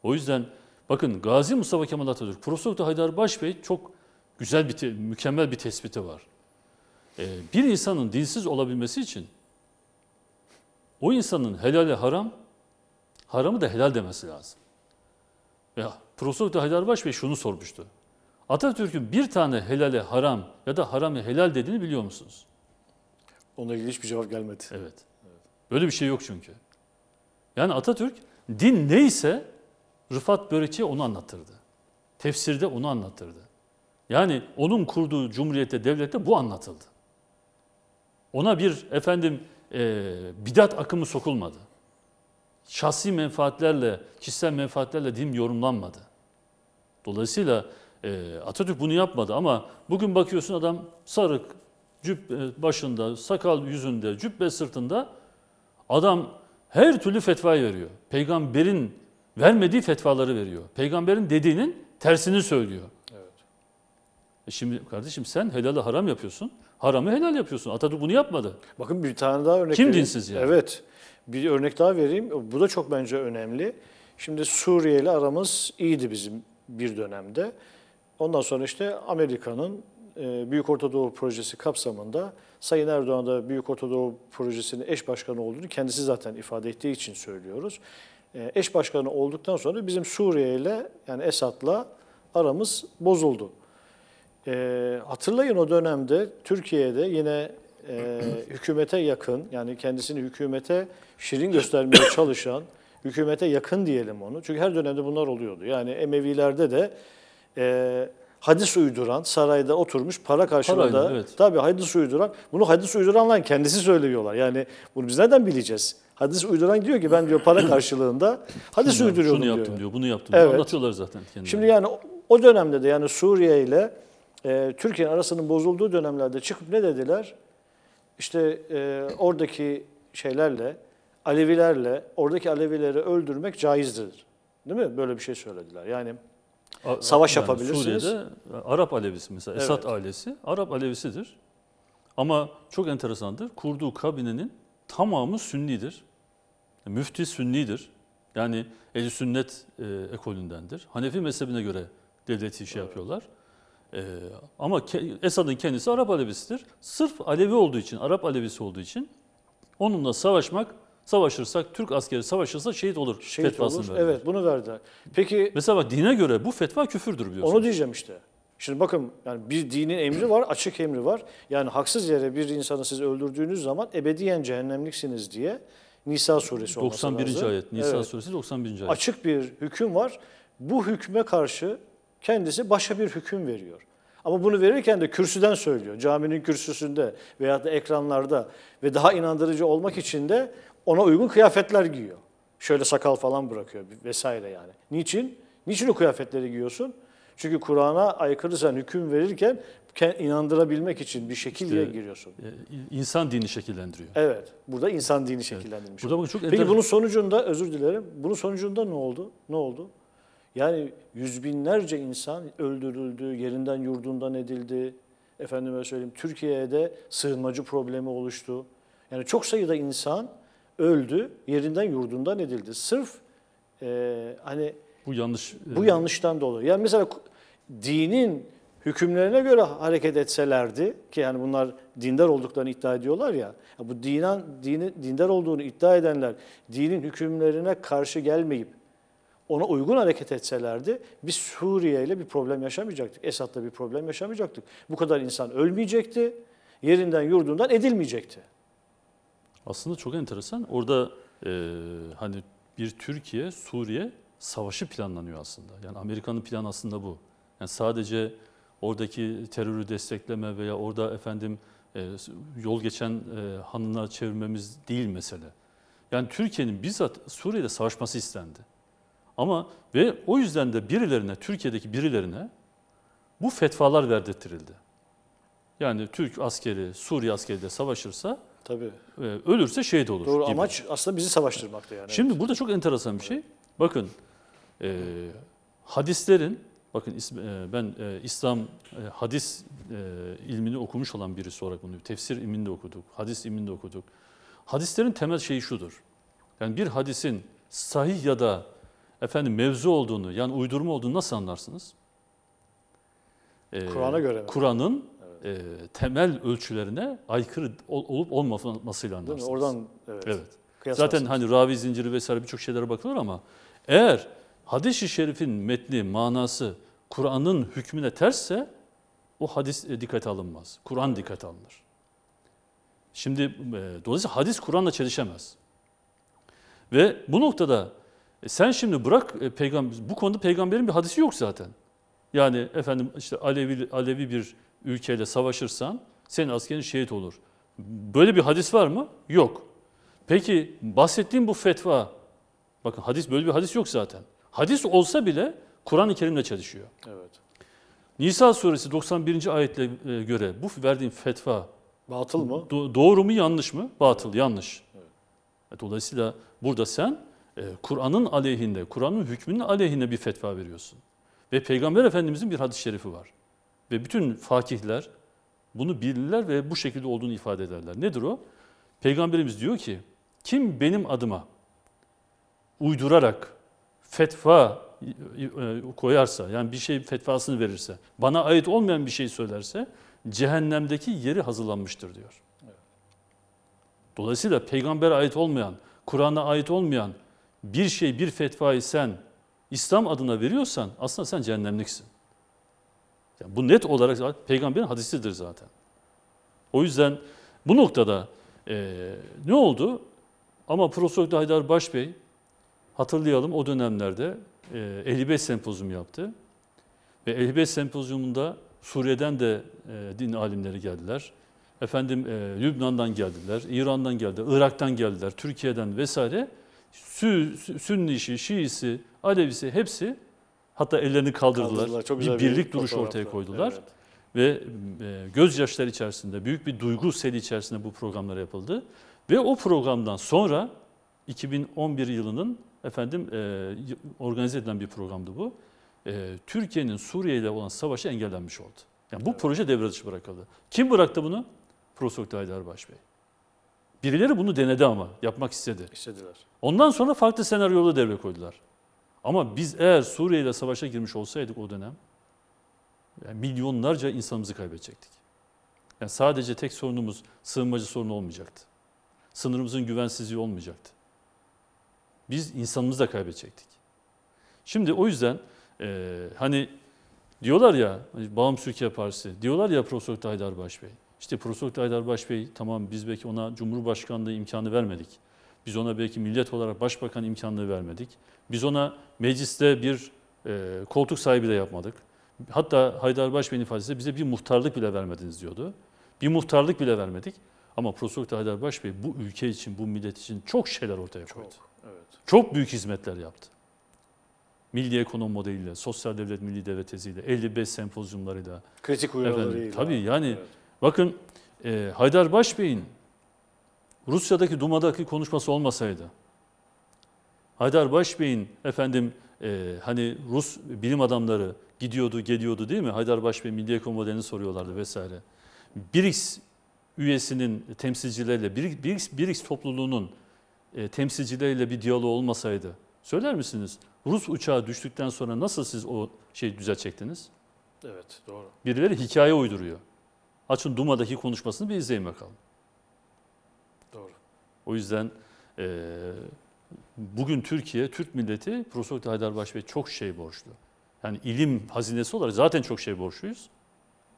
O yüzden bakın Gazi Mustafa Kemal Atatürk, Prof. Dr. Haydar Başbey çok güzel bir, mükemmel bir tespiti var. Ee, bir insanın dinsiz olabilmesi için o insanın helali haram, haramı da helal demesi lazım. Ya Profesör Baş Bey şunu sormuştu. Atatürk'ün bir tane helale haram ya da haramı helal dediğini biliyor musunuz? Ona ilgili hiçbir cevap gelmedi. Evet. evet. Böyle bir şey yok çünkü. Yani Atatürk din neyse Rıfat Börekçi onu anlatırdı. Tefsirde onu anlatırdı. Yani onun kurduğu cumhuriyette, devlette bu anlatıldı. Ona bir efendim e, bidat akımı sokulmadı. Şahsi menfaatlerle, kişisel menfaatlerle din yorumlanmadı. Dolayısıyla e, Atatürk bunu yapmadı ama bugün bakıyorsun adam sarık cüp başında, sakal yüzünde, cübbe sırtında adam her türlü fetva veriyor. Peygamberin vermediği fetvaları veriyor. Peygamberin dediğinin tersini söylüyor. Evet. E şimdi kardeşim sen helalı haram yapıyorsun. Haramı helal yapıyorsun. Atatürk bunu yapmadı. Bakın bir tane daha örnek Kim vereyim. dinsiz yani? Evet. Bir örnek daha vereyim. Bu da çok bence önemli. Şimdi Suriye ile aramız iyiydi bizim bir dönemde. Ondan sonra işte Amerika'nın e, Büyük Orta Doğu Projesi kapsamında Sayın Erdoğan da Büyük Orta Doğu Projesi'nin eş başkanı olduğunu kendisi zaten ifade ettiği için söylüyoruz. E, eş başkanı olduktan sonra bizim Suriye ile yani Esad'la aramız bozuldu. E, hatırlayın o dönemde Türkiye'de yine [CLEARS THROAT] hükümete yakın yani kendisini hükümete şirin göstermeye çalışan hükümete yakın diyelim onu. Çünkü her dönemde bunlar oluyordu. Yani Emevilerde de e, hadis uyduran, sarayda oturmuş para karşılığında Paraydı, evet. tabii hadis uyduran, bunu hadis uyduranlar kendisi söylüyorlar. Yani bunu biz nereden bileceğiz? Hadis uyduran diyor ki ben diyor para [COUGHS] karşılığında hadis Şunu uyduruyorum şunu yaptım diyor, bunu yaptım diyor. Anlatıyorlar zaten kendileri. Şimdi yani o dönemde de yani Suriye ile e, Türkiye'nin arasının bozulduğu dönemlerde çıkıp ne dediler? İşte e, oradaki şeylerle, Alevilerle, oradaki Alevileri öldürmek caizdir. Değil mi? Böyle bir şey söylediler. Yani savaş yani yapabilirsiniz. Suriye'de e, Arap Alevisi mesela, evet. Esad ailesi Arap Alevisidir. Ama çok enteresandır. Kurduğu kabinenin tamamı Sünnidir. Müfti Sünnidir. Yani Ehli Sünnet e, ekolündendir. Hanefi mezhebine göre devleti şey evet. yapıyorlar. E, ama ke, Esad'ın kendisi Arap Alevisidir. Sırf Alevi olduğu için, Arap Alevisi olduğu için onunla savaşmak savaşırsak, Türk askeri savaşırsa şehit olur Şehit fetvasını olur. Evet bunu verdi. Peki Mesela bak dine göre bu fetva küfürdür biliyorsunuz. onu diyeceğim işte. Şimdi bakın yani bir dinin emri var, açık emri var. Yani haksız yere bir insanı siz öldürdüğünüz zaman ebediyen cehennemliksiniz diye Nisa suresi olması 91. lazım. ayet. Nisa Evet. suresi 91. ayet. açık bir hüküm var. Bu hükme karşı kendisi başka bir hüküm veriyor. Ama bunu verirken de kürsüden söylüyor. Caminin kürsüsünde veya da ekranlarda ve daha inandırıcı olmak için de ona uygun kıyafetler giyiyor. Şöyle sakal falan bırakıyor vesaire yani. Niçin? Niçin o kıyafetleri giyiyorsun? Çünkü Kur'an'a aykırı hüküm verirken inandırabilmek için bir şekilde işte, giriyorsun. E, insan dini şekillendiriyor. Evet. Burada insan dini şekillendirilmiş. Evet. Burada çok Peki enter... bunun sonucunda özür dilerim. Bunun sonucunda ne oldu? Ne oldu? Yani yüz binlerce insan öldürüldü, yerinden yurdundan edildi. Efendime söyleyeyim Türkiye'de sığınmacı problemi oluştu. Yani çok sayıda insan öldü, yerinden yurdundan edildi. Sırf e, hani bu yanlış bu e, yanlıştan dolayı. Yani mesela dinin hükümlerine göre hareket etselerdi ki yani bunlar dindar olduklarını iddia ediyorlar ya. Bu dinen dini, dindar olduğunu iddia edenler dinin hükümlerine karşı gelmeyip ona uygun hareket etselerdi biz Suriye ile bir problem yaşamayacaktık. Esad'la bir problem yaşamayacaktık. Bu kadar insan ölmeyecekti. Yerinden yurdundan edilmeyecekti. Aslında çok enteresan. Orada e, hani bir Türkiye, Suriye savaşı planlanıyor aslında. Yani Amerika'nın planı aslında bu. Yani sadece oradaki terörü destekleme veya orada efendim e, yol geçen e, hanına çevirmemiz değil mesele. Yani Türkiye'nin bizzat Suriye'de savaşması istendi. Ama ve o yüzden de birilerine, Türkiye'deki birilerine bu fetvalar verdirtildi. Yani Türk askeri Suriye askeri savaşırsa Tabii. Ee, ölürse şehit olur. Doğru gibi. amaç aslında bizi savaştırmakta yani. Şimdi evet. burada çok enteresan bir şey. Bakın e, hadislerin Bakın e, ben e, İslam e, hadis ilmini okumuş olan birisi olarak bunu tefsir ilminde okuduk, hadis ilminde okuduk. Hadislerin temel şeyi şudur. Yani bir hadisin sahih ya da efendim mevzu olduğunu yani uydurma olduğunu nasıl anlarsınız? Kur'an'a göre. Kur'an'ın e, temel ölçülerine aykırı olup olmamasıyla anlarsınız. Oradan evet. evet. Zaten hani ravi zinciri vesaire birçok şeylere bakılır ama eğer hadis-i şerifin metni, manası Kur'an'ın hükmüne tersse o hadis e, dikkate alınmaz. Kur'an dikkat alınır. Şimdi e, dolayısıyla hadis Kur'an'la çelişemez. Ve bu noktada e, sen şimdi bırak e, peygamber bu konuda peygamberin bir hadisi yok zaten. Yani efendim işte Alevi Alevi bir ülkeyle savaşırsan senin askerin şehit olur. Böyle bir hadis var mı? Yok. Peki bahsettiğim bu fetva, bakın hadis böyle bir hadis yok zaten. Hadis olsa bile Kur'an-ı Kerim'le çelişiyor. Evet. Nisa suresi 91. ayetle e, göre bu verdiğim fetva batıl mı? Do- doğru mu yanlış mı? Batıl, evet. yanlış. Evet. Dolayısıyla burada sen e, Kur'an'ın aleyhinde, Kur'an'ın hükmünün aleyhine bir fetva veriyorsun. Ve Peygamber Efendimizin bir hadis-i şerifi var. Ve bütün fakihler bunu bilirler ve bu şekilde olduğunu ifade ederler. Nedir o? Peygamberimiz diyor ki, kim benim adıma uydurarak fetva e, e, koyarsa, yani bir şey fetvasını verirse, bana ait olmayan bir şey söylerse, cehennemdeki yeri hazırlanmıştır diyor. Dolayısıyla peygambere ait olmayan, Kur'an'a ait olmayan bir şey, bir fetvayı sen İslam adına veriyorsan aslında sen cehennemliksin. Yani bu net olarak peygamberin hadisidir zaten. O yüzden bu noktada e, ne oldu? Ama Profesör Haydar Başbey hatırlayalım o dönemlerde e, 55 sempozyum yaptı. Ve 55 sempozyumunda Suriye'den de e, din alimleri geldiler. Efendim e, Lübnan'dan geldiler, İran'dan geldiler, Irak'tan geldiler, Türkiye'den vesaire. Sü, Sünni işi, Şiisi, Alevisi hepsi Hatta ellerini kaldırdılar. kaldırdılar. Çok bir birlik bir duruş ortaya koydular. Evet. Ve e, gözyaşları içerisinde, büyük bir duygu seli içerisinde bu programlar yapıldı. Ve o programdan sonra 2011 yılının efendim e, organize edilen bir programdı bu. E, Türkiye'nin Suriye ile olan savaşı engellenmiş oldu. Yani bu evet. proje devre dışı bırakıldı. Kim bıraktı bunu? Profesör Haydar Başbey. Birileri bunu denedi ama yapmak istedi. İstediler. Ondan sonra farklı senaryolu devre koydular. Ama biz eğer Suriye ile savaşa girmiş olsaydık o dönem yani milyonlarca insanımızı kaybedecektik. Yani sadece tek sorunumuz sığınmacı sorunu olmayacaktı. Sınırımızın güvensizliği olmayacaktı. Biz insanımızı da kaybedecektik. Şimdi o yüzden e, hani diyorlar ya hani Bağımsız Türkiye Partisi, diyorlar ya Profesör Tayyip Başbey. İşte Profesör Tayyip Başbey tamam biz belki ona Cumhurbaşkanlığı imkanı vermedik. Biz ona belki millet olarak başbakan imkanlığı vermedik. Biz ona mecliste bir e, koltuk sahibi de yapmadık. Hatta Haydar Başbey'in ifadesi bize bir muhtarlık bile vermediniz diyordu. Bir muhtarlık bile vermedik. Ama Profesör Haydar Başbey bu ülke için, bu millet için çok şeyler ortaya koydu. Çok, evet. çok büyük hizmetler yaptı. Milli ekonomi modeliyle, sosyal devlet milli devlet teziyle, 55 sempozyumlarıyla. Kritik uyarılarıyla. Efendim, tabii yani evet. bakın e, Haydar Başbey'in Rusya'daki Duma'daki konuşması olmasaydı, Haydar Başbey'in efendim e, hani Rus bilim adamları gidiyordu geliyordu değil mi? Haydar Başbey Milli Ekomodelini soruyorlardı vesaire. BRICS üyesinin temsilcileriyle, BRICS, BRICS topluluğunun e, temsilcileriyle bir diyalog olmasaydı söyler misiniz? Rus uçağı düştükten sonra nasıl siz o şey düzel çektiniz? Evet doğru. Birileri hikaye uyduruyor. Açın Duma'daki konuşmasını bir izleyin bakalım. O yüzden e, bugün Türkiye, Türk milleti Profesör Haydar Başbey çok şey borçlu. Yani ilim hazinesi olarak zaten çok şey borçluyuz.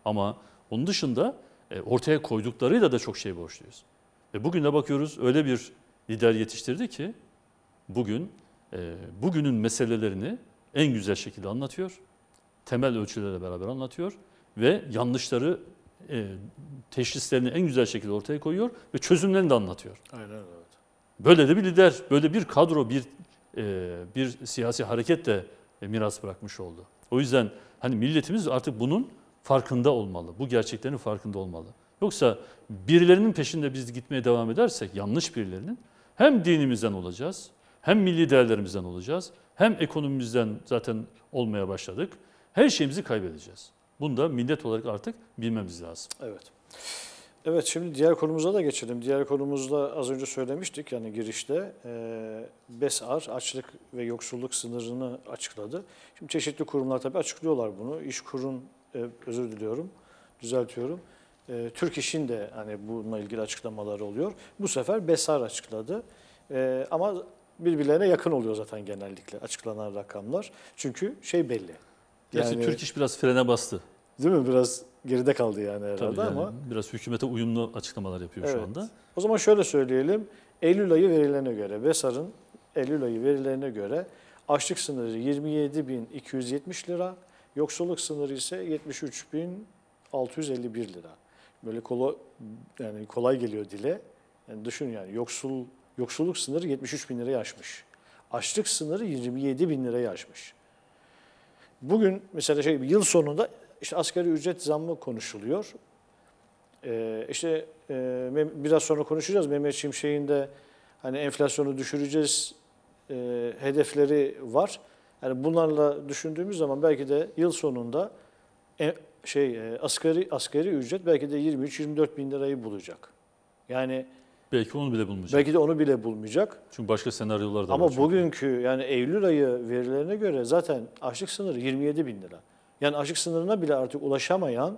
Ama onun dışında e, ortaya koyduklarıyla da çok şey borçluyuz. Ve bugün de bakıyoruz öyle bir lider yetiştirdi ki bugün e, bugünün meselelerini en güzel şekilde anlatıyor. Temel ölçülerle beraber anlatıyor ve yanlışları e, teşhislerini en güzel şekilde ortaya koyuyor ve çözümlerini de anlatıyor. Aynen evet. Böyle de bir lider, böyle bir kadro, bir e, bir siyasi hareket de e, miras bırakmış oldu. O yüzden hani milletimiz artık bunun farkında olmalı. Bu gerçeklerin farkında olmalı. Yoksa birilerinin peşinde biz gitmeye devam edersek, yanlış birilerinin hem dinimizden olacağız, hem milli değerlerimizden olacağız, hem ekonomimizden zaten olmaya başladık. Her şeyimizi kaybedeceğiz. Bunu da millet olarak artık bilmemiz lazım. Evet. Evet şimdi diğer konumuza da geçelim. Diğer konumuzda az önce söylemiştik yani girişte e, BESAR açlık ve yoksulluk sınırını açıkladı. Şimdi çeşitli kurumlar tabii açıklıyorlar bunu. İşkur'un e, özür diliyorum düzeltiyorum. E, Türk İş'in de hani bununla ilgili açıklamaları oluyor. Bu sefer BESAR açıkladı. E, ama birbirlerine yakın oluyor zaten genellikle açıklanan rakamlar. Çünkü şey belli. Gerçi yani, Türk iş biraz frene bastı. Değil mi? Biraz geride kaldı yani herhalde yani, ama. Biraz hükümete uyumlu açıklamalar yapıyor evet. şu anda. O zaman şöyle söyleyelim. Eylül ayı verilerine göre, Besar'ın Eylül ayı verilerine göre açlık sınırı 27.270 lira, yoksulluk sınırı ise 73.651 lira. Böyle kolay, yani kolay geliyor dile. Yani düşün yani yoksul, yoksulluk sınırı 73 bin lirayı aşmış. Açlık sınırı 27 bin lirayı aşmış. Bugün mesela şey yıl sonunda işte asgari ücret zammı konuşuluyor. Ee, işte e, biraz sonra konuşacağız Mehmet Şimşek'in de hani enflasyonu düşüreceğiz e, hedefleri var. Yani bunlarla düşündüğümüz zaman belki de yıl sonunda e, şey e, asgari asgari ücret belki de 23-24 bin lirayı bulacak. Yani Belki onu bile bulmayacak. Belki de onu bile bulmayacak. Çünkü başka senaryolar da Ama var. Ama bugünkü yani Eylül ayı verilerine göre zaten açlık sınırı 27 bin lira. Yani açlık sınırına bile artık ulaşamayan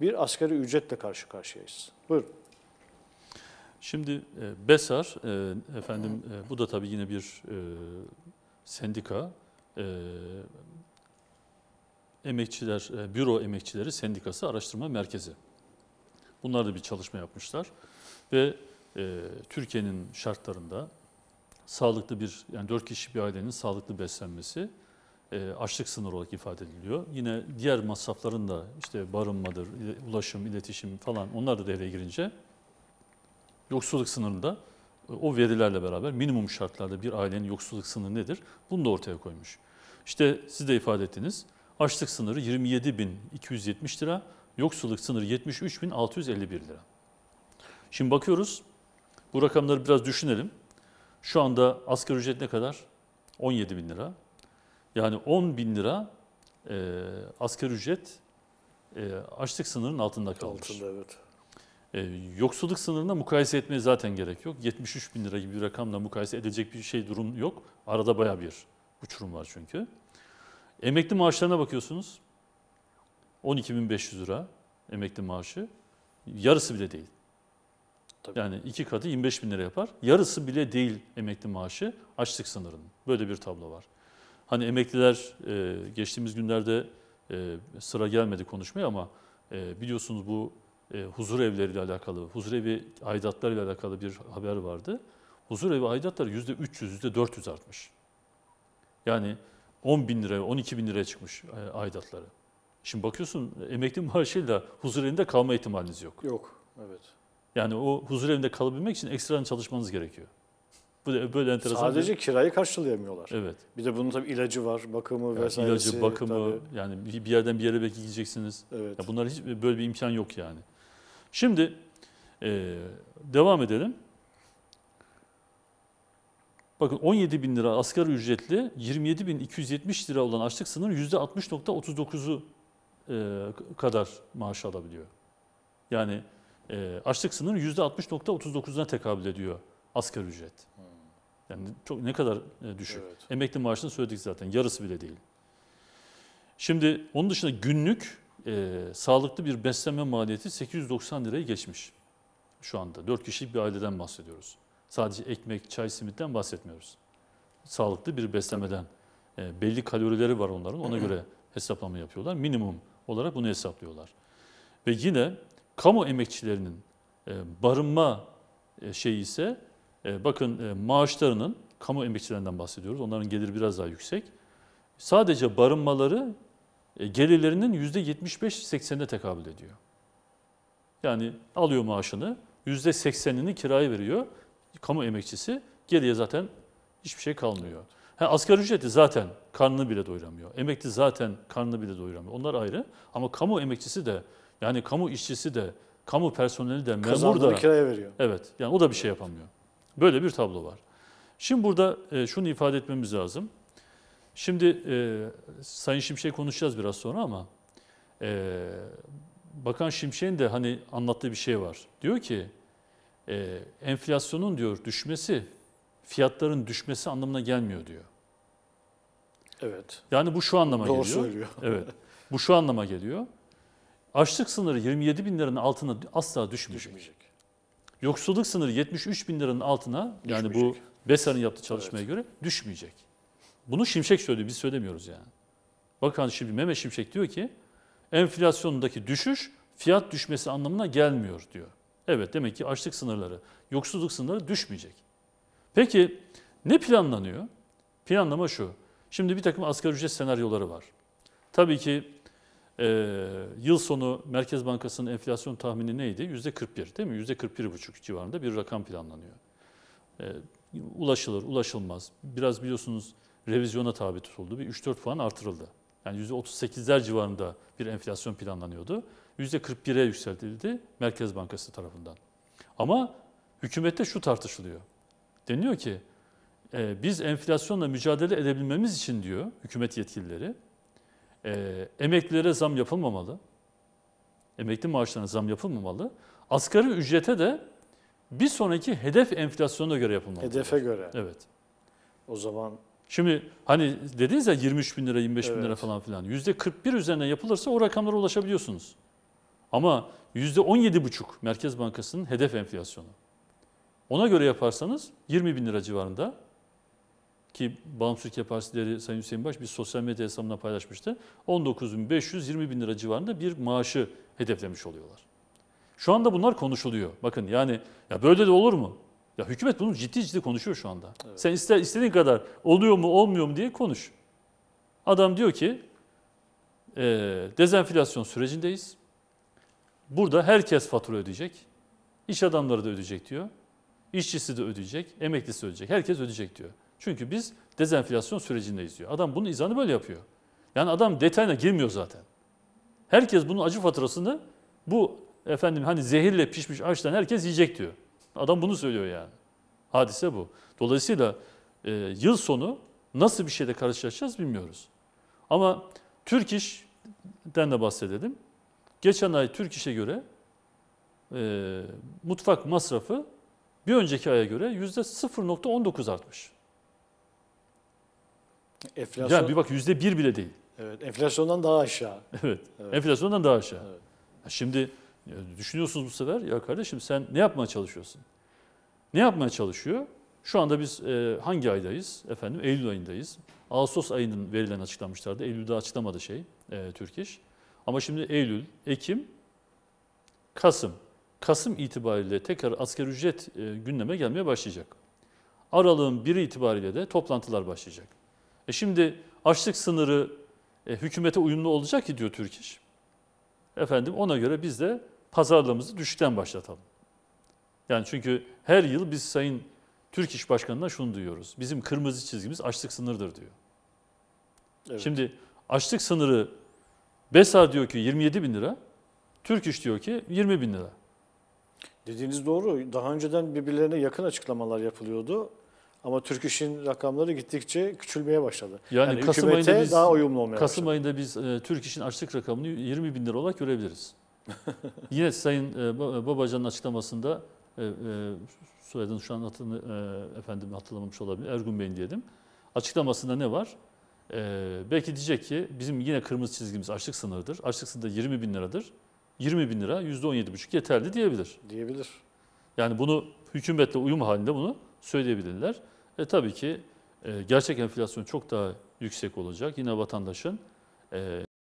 bir asgari ücretle karşı karşıyayız. Buyurun. Şimdi e, BESAR, e, efendim e, bu da tabii yine bir e, sendika. emekçiler, Büro Emekçileri Sendikası Araştırma Merkezi. Bunlar da bir çalışma yapmışlar. Ve e, Türkiye'nin şartlarında sağlıklı bir, yani dört kişi bir ailenin sağlıklı beslenmesi e, açlık sınırı olarak ifade ediliyor. Yine diğer masrafların da işte barınmadır, ulaşım, iletişim falan onlar da devreye girince yoksulluk sınırında e, o verilerle beraber minimum şartlarda bir ailenin yoksulluk sınırı nedir? Bunu da ortaya koymuş. İşte siz de ifade ettiniz. Açlık sınırı 27.270 lira, yoksulluk sınırı 73.651 lira. Şimdi bakıyoruz bu rakamları biraz düşünelim. Şu anda asgari ücret ne kadar? 17 bin lira. Yani 10 bin lira e, asgari ücret e, açlık sınırının altında kalmış. Altında evet. E, yoksulluk sınırına mukayese etmeye zaten gerek yok. 73 bin lira gibi bir rakamla mukayese edilecek bir şey durum yok. Arada baya bir uçurum var çünkü. Emekli maaşlarına bakıyorsunuz. 12.500 lira emekli maaşı. Yarısı bile değil. Tabii. Yani iki katı 25 bin lira yapar. Yarısı bile değil emekli maaşı açlık sınırının. Böyle bir tablo var. Hani emekliler e, geçtiğimiz günlerde e, sıra gelmedi konuşmaya ama e, biliyorsunuz bu e, huzur evleriyle alakalı, huzur evi aidatlarıyla alakalı bir haber vardı. Huzur evi aidatları yüzde 300, yüzde 400 artmış. Yani 10 bin liraya, 12 bin liraya çıkmış e, aidatları. Şimdi bakıyorsun e, emekli [LAUGHS] maaşıyla huzur evinde kalma ihtimaliniz yok. Yok, evet. Yani o huzur evinde kalabilmek için ekstradan çalışmanız gerekiyor. Bu da böyle enteresan. Sadece bir... kirayı karşılayamıyorlar. Evet. Bir de bunun tabii ilacı var, bakımı yani vesairesi. İlacı, bakımı tabii. yani bir yerden bir yere belki gideceksiniz. Evet. Ya bunlar hiç böyle bir imkan yok yani. Şimdi e, devam edelim. Bakın 17 bin lira asgari ücretli 27 bin 270 lira olan açlık sınırı %60.39'u e, kadar maaş alabiliyor. Yani e, açlık sınırı yüzde %60.39'dan tekabül ediyor asgari ücret. Yani çok ne kadar e, düşük. Evet. Emekli maaşını söyledik zaten yarısı bile değil. Şimdi onun dışında günlük e, sağlıklı bir beslenme maliyeti 890 lirayı geçmiş şu anda. 4 kişilik bir aileden bahsediyoruz. Sadece ekmek, çay, simitten bahsetmiyoruz. Sağlıklı bir beslemeden. E, belli kalorileri var onların ona [CLEARS THROAT] göre hesaplama yapıyorlar. Minimum olarak bunu hesaplıyorlar. Ve yine kamu emekçilerinin e, barınma e, şeyi ise e, bakın maaşlarının kamu emekçilerinden bahsediyoruz. Onların geliri biraz daha yüksek. Sadece barınmaları gelirlerinin %75-80'ine tekabül ediyor. Yani alıyor maaşını, %80'ini kiraya veriyor kamu emekçisi. Geriye zaten hiçbir şey kalmıyor. Ha, asgari ücreti zaten karnını bile doyuramıyor. Emekli zaten karnını bile doyuramıyor. Onlar ayrı ama kamu emekçisi de yani kamu işçisi de, kamu personeli de, memur da. kiraya veriyor. Evet. Yani o da bir şey yapamıyor. Böyle bir tablo var. Şimdi burada e, şunu ifade etmemiz lazım. Şimdi e, Sayın Şimşek konuşacağız biraz sonra ama e, Bakan Şimşek'in de hani anlattığı bir şey var. Diyor ki e, enflasyonun diyor düşmesi fiyatların düşmesi anlamına gelmiyor diyor. Evet. Yani bu şu anlama Doğru geliyor. Doğru söylüyor. Evet. [LAUGHS] Bu şu anlama geliyor. Açlık sınırı 27 bin liranın altına asla düşmeyecek. düşmeyecek. Yoksulluk sınırı 73 bin liranın altına yani bu Besarın yaptığı çalışmaya evet. göre düşmeyecek. Bunu Şimşek söylüyor biz söylemiyoruz yani. Bakın şimdi Mehmet Şimşek diyor ki enflasyondaki düşüş fiyat düşmesi anlamına gelmiyor diyor. Evet demek ki açlık sınırları, yoksulluk sınırları düşmeyecek. Peki ne planlanıyor? Planlama şu. Şimdi bir takım asgari ücret senaryoları var. Tabii ki ee, yıl sonu Merkez Bankası'nın enflasyon tahmini neydi? 41 değil mi? 41,5 civarında bir rakam planlanıyor. Ee, ulaşılır, ulaşılmaz. Biraz biliyorsunuz revizyona tabi tutuldu. Bir 3-4 puan artırıldı. Yani yüzde 38'ler civarında bir enflasyon planlanıyordu. 41'e yükseltildi Merkez Bankası tarafından. Ama hükümette şu tartışılıyor. Deniyor ki e, biz enflasyonla mücadele edebilmemiz için diyor hükümet yetkilileri e, emeklilere zam yapılmamalı. Emekli maaşlarına zam yapılmamalı. Asgari ücrete de bir sonraki hedef enflasyona göre yapılmalı. Hedefe göre. Evet. O zaman... Şimdi hani dediniz ya 23 bin lira, 25 evet. bin lira falan filan. Yüzde %41 üzerine yapılırsa o rakamlara ulaşabiliyorsunuz. Ama yüzde %17,5 Merkez Bankası'nın hedef enflasyonu. Ona göre yaparsanız 20 bin lira civarında ki bağımsızlık yapasiteleri Sayın Hüseyin Baş bir sosyal medya hesabına paylaşmıştı. 19.520 bin lira civarında bir maaşı hedeflemiş oluyorlar. Şu anda bunlar konuşuluyor. Bakın yani ya böyle de olur mu? Ya hükümet bunu ciddi ciddi konuşuyor şu anda. Evet. Sen ister istediğin kadar oluyor mu olmuyor mu diye konuş. Adam diyor ki e, dezenflasyon sürecindeyiz. Burada herkes fatura ödeyecek. İş adamları da ödeyecek diyor. İşçisi de ödeyecek, emeklisi de ödeyecek. Herkes ödeyecek diyor. Çünkü biz dezenflasyon sürecindeyiz diyor. Adam bunun izahını böyle yapıyor. Yani adam detayına girmiyor zaten. Herkes bunun acı faturasını bu efendim hani zehirle pişmiş açtan herkes yiyecek diyor. Adam bunu söylüyor yani. Hadise bu. Dolayısıyla e, yıl sonu nasıl bir şeyle karşılaşacağız bilmiyoruz. Ama Türk İş'den de bahsedelim. Geçen ay Türk İş'e göre e, mutfak masrafı bir önceki aya göre %0.19 artmış. Enflasyon... Yani bir bak yüzde bir bile değil. Evet, enflasyondan daha aşağı. [LAUGHS] evet, evet. enflasyondan daha aşağı. Evet. Şimdi düşünüyorsunuz bu sefer, ya kardeşim sen ne yapmaya çalışıyorsun? Ne yapmaya çalışıyor? Şu anda biz e, hangi aydayız? Efendim Eylül ayındayız. Ağustos ayının verilen açıklamışlardı. Eylül'de açıklamadı şey e, Türk İş. Ama şimdi Eylül, Ekim, Kasım. Kasım itibariyle tekrar asker ücret e, gündeme gelmeye başlayacak. Aralığın 1 itibariyle de toplantılar başlayacak. E şimdi açlık sınırı e, hükümete uyumlu olacak ki diyor Türkiş. Efendim ona göre biz de pazarlamamızı düşükten başlatalım. Yani çünkü her yıl biz Sayın Türk İş Başkanı'na şunu duyuyoruz. Bizim kırmızı çizgimiz açlık sınırıdır diyor. Evet. Şimdi açlık sınırı Besar diyor ki 27 bin lira, Türk İş diyor ki 20 bin lira. Dediğiniz doğru. Daha önceden birbirlerine yakın açıklamalar yapılıyordu. Ama Türk İş'in rakamları gittikçe küçülmeye başladı. Yani, yani Kasım ayında biz, daha uyumlu olmaya Kasım başladı. ayında biz e, Türk İş'in açlık rakamını 20 bin lira olarak görebiliriz. [LAUGHS] Yine Sayın e, e, Babacan'ın açıklamasında e, e, soyadını şu an hatırını, e, efendim hatırlamamış olabilir. Ergun Bey'in diyelim. Açıklamasında ne var? E, belki diyecek ki bizim yine kırmızı çizgimiz açlık sınırıdır. Açlık sınırı da 20 bin liradır. 20 bin lira %17,5 yeterli diyebilir. Diyebilir. Yani bunu hükümetle uyum halinde bunu söyleyebilirler. E tabii ki e, gerçek enflasyon çok daha yüksek olacak. Yine vatandaşın e,